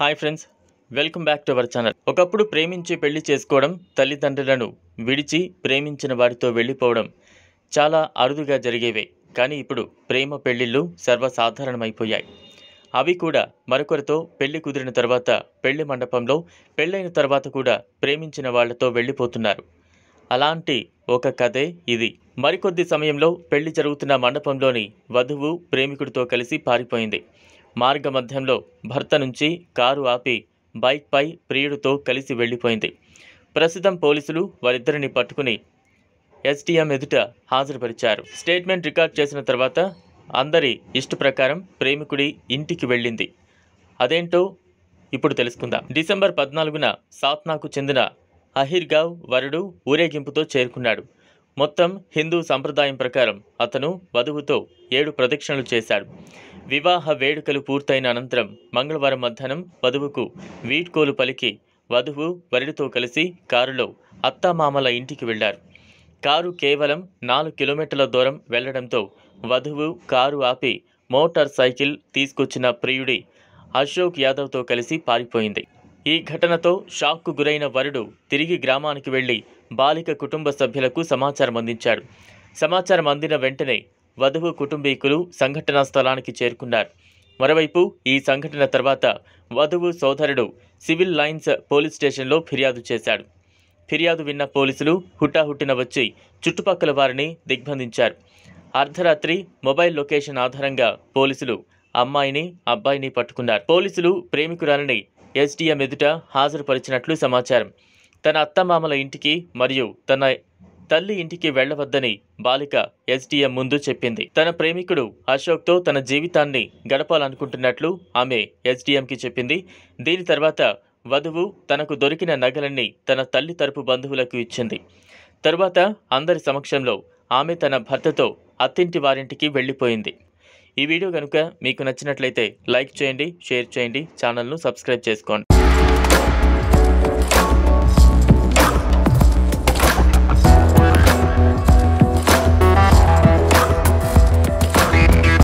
hi friends welcome back to our channel ఒకప్పుడు ప్రేమించి పెళ్లి చేసుకోవడం తల్లిదండ్రులను విడిచి ప్రేమించిన వారితో వెళ్ళిపోవడం చాలా అరుదుగా జరిగేవే కానీ ఇప్పుడు ప్రేమ పెళ్లిళ్ళు సర్వసాధారణమైపోయాయి అవి కూడా మరొకరితో పెళ్లి కుదిరిన తర్వాత పెళ్లి మండపంలో పెళ్ళైన తర్వాత కూడా ప్రేమించిన వాళ్లతో వెళ్ళిపోతున్నారు అలాంటి ఒక కథే ఇది మరికొద్ది సమయంలో పెళ్లి జరుగుతున్న మండపంలోని వధువు ప్రేమికుడితో కలిసి పారిపోయింది మార్గ మధ్యంలో భర్త నుంచి కారు ఆపి బైక్పై ప్రియుడితో కలిసి వెళ్ళిపోయింది ప్రస్తుతం పోలీసులు వారిద్దరిని పట్టుకుని ఎస్టీఎం ఎదుట హాజరుపరిచారు స్టేట్మెంట్ రికార్డ్ చేసిన తర్వాత అందరి ఇష్ట ప్రకారం ప్రేమికుడి ఇంటికి వెళ్ళింది అదేంటో ఇప్పుడు తెలుసుకుందాం డిసెంబర్ పద్నాలుగున సాత్నాకు చెందిన అహిర్గావ్ వరుడు ఊరేగింపుతో చేరుకున్నాడు మొత్తం హిందూ సంప్రదాయం ప్రకారం అతను వధువుతో ఏడు ప్రదక్షిణలు చేశాడు వివాహ వేడుకలు పూర్తయిన అనంతరం మంగళవారం మధ్యాహ్నం వధువుకు వీడ్కోలు పలికి వధువు వరుడితో కలిసి కారులో అత్తామామల ఇంటికి వెళ్లారు కారు కేవలం నాలుగు కిలోమీటర్ల దూరం వెళ్లడంతో వధువు కారు ఆపి మోటార్ సైకిల్ తీసుకొచ్చిన ప్రియుడి అశోక్ యాదవ్తో కలిసి పారిపోయింది ఈ ఘటనతో షాక్కు గురైన వరుడు తిరిగి గ్రామానికి వెళ్లి బాలిక కుటుంబ సభ్యులకు సమాచారం అందించాడు సమాచారం అందిన వెంటనే వధువు కుటుంబీకులు సంఘటనా స్థలానికి చేరుకున్నారు మరోవైపు ఈ సంఘటన తర్వాత వధువు సోదరుడు సివిల్ లైన్స్ పోలీస్ స్టేషన్లో ఫిర్యాదు చేశాడు ఫిర్యాదు విన్న పోలీసులు హుటాహుట్టిన వచ్చి చుట్టుపక్కల వారిని దిగ్బంధించారు అర్ధరాత్రి మొబైల్ లొకేషన్ ఆధారంగా పోలీసులు అమ్మాయిని అబ్బాయిని పట్టుకున్నారు పోలీసులు ప్రేమికురాలని ఎస్డీఎం ఎదుట హాజరుపరిచినట్లు సమాచారం తన అత్తమామల ఇంటికి మరియు తన తల్లి ఇంటికి వెళ్లవద్దని బాలిక ఎస్డీఎం ముందు చెప్పింది తన ప్రేమికుడు అశోక్తో తన జీవితాన్ని గడపాలనుకుంటున్నట్లు ఆమె ఎస్డిఎంకి చెప్పింది దీని తర్వాత వధువు తనకు దొరికిన నగలన్నీ తన తల్లి తరపు బంధువులకు ఇచ్చింది తరువాత అందరి సమక్షంలో ఆమె తన భర్తతో అత్తింటి వారింటికి వెళ్ళిపోయింది ఈ వీడియో కనుక మీకు నచ్చినట్లయితే లైక్ చేయండి షేర్ చేయండి ఛానల్ను సబ్స్క్రైబ్ చేసుకోండి